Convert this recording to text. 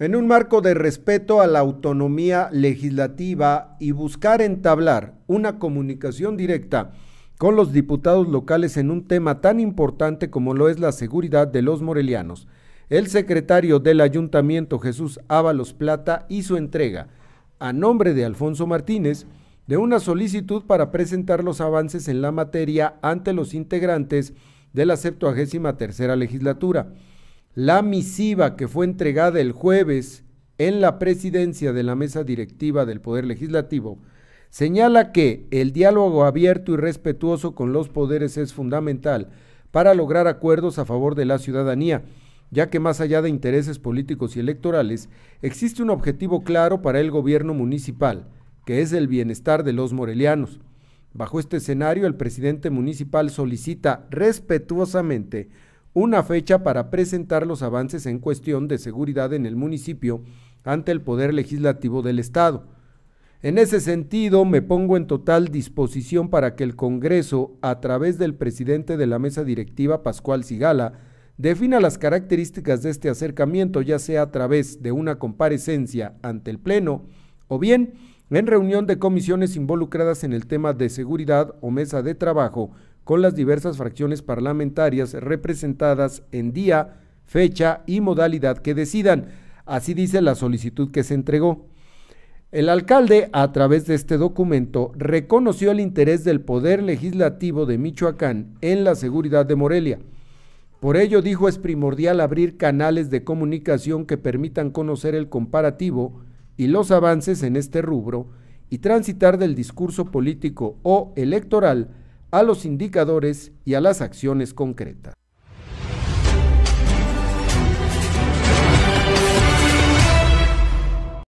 En un marco de respeto a la autonomía legislativa y buscar entablar una comunicación directa con los diputados locales en un tema tan importante como lo es la seguridad de los morelianos, el secretario del ayuntamiento Jesús Ábalos Plata hizo entrega, a nombre de Alfonso Martínez, de una solicitud para presentar los avances en la materia ante los integrantes de la 73 tercera legislatura la misiva que fue entregada el jueves en la presidencia de la mesa directiva del Poder Legislativo señala que el diálogo abierto y respetuoso con los poderes es fundamental para lograr acuerdos a favor de la ciudadanía, ya que más allá de intereses políticos y electorales, existe un objetivo claro para el gobierno municipal, que es el bienestar de los morelianos. Bajo este escenario, el presidente municipal solicita respetuosamente una fecha para presentar los avances en cuestión de seguridad en el municipio ante el Poder Legislativo del Estado. En ese sentido, me pongo en total disposición para que el Congreso, a través del presidente de la mesa directiva, Pascual Sigala, defina las características de este acercamiento, ya sea a través de una comparecencia ante el Pleno o bien en reunión de comisiones involucradas en el tema de seguridad o mesa de trabajo con las diversas fracciones parlamentarias representadas en día, fecha y modalidad que decidan. Así dice la solicitud que se entregó. El alcalde, a través de este documento, reconoció el interés del Poder Legislativo de Michoacán en la seguridad de Morelia. Por ello, dijo, es primordial abrir canales de comunicación que permitan conocer el comparativo y los avances en este rubro y transitar del discurso político o electoral a los indicadores y a las acciones concretas.